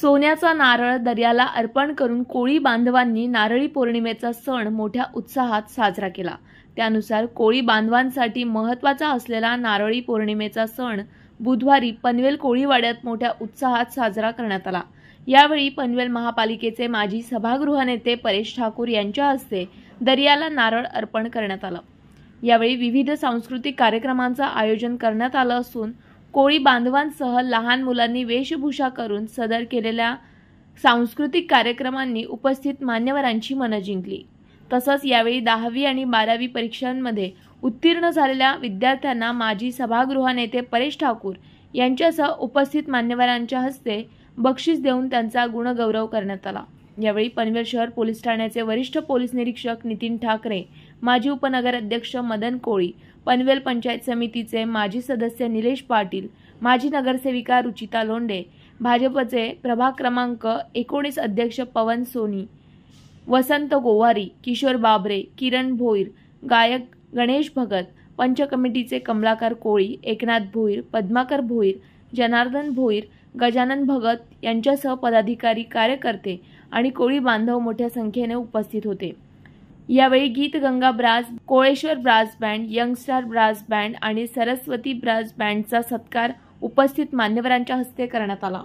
सोन्याचा नारळ दर्याला अर्पण करून कोळी बांधवांनी नारळी पौर्णिमेचा सण मोठ्या उत्साहात साजरा केला त्यानुसार कोळी बांधवांसाठी महत्त्वाचा असलेला नारळी पौर्णिमेचा सण बुधवारी पनवेल कोळीवाड्यात मोठ्या उत्साहात साजरा करण्यात आला यावेळी पनवेल महापालिकेचे माजी सभागृह नेते परेश ठाकूर यांच्या हस्ते दर्याला नारळ अर्पण करण्यात आलं यावेळी विविध सांस्कृतिक कार्यक्रमांचं आयोजन करण्यात आलं असून कोळी बांधवांसह लहान मुलांनी वेशभूषा करून सदर केलेल्या सांस्कृतिक कार्यक्रमांनी उपस्थित मान्यवरांची मनं जिंकली तसंच यावेळी दहावी आणि बारावी परीक्षांमध्ये उत्तीर्ण झालेल्या विद्यार्थ्यांना माजी सभागृह नेते परेश ठाकूर यांच्यासह उपस्थित मान्यवरांच्या हस्ते बक्षीस देऊन त्यांचा गुणगौरव करण्यात आला यावेळी पनवेल शहर पोलीस ठाण्याचे वरिष्ठ पोलीस निरीक्षक नितीन ठाकरे माजी उपनगराध्यक्ष मदन कोळी पनवेल पंचायत समितीचे माजी सदस्य निलेश पाटील माजी नगरसेविका रुचिता लोंडे भाजपचे प्रभाग क्रमांक एकोणीस अध्यक्ष पवन सोनी वसंत गोवारी किशोर बाबरे किरण भोईर गायक गणेश भगत पंच कमिटीचे कमलाकर कोळी एकनाथ भोईर पद्माकर भोईर जनार्दन भोईर गजानन भगत यांच्यासह पदाधिकारी कार्यकर्ते आणि कोळी बांधव मोठ्या संख्येने उपस्थित होते यावेळी Geet Ganga brass Koleshwar brass band youngstar brass band आणि सरस्वती ब्रास बँडचा सत्कार उपस्थित मान्यवरांच्या हस्ते करण्यात आला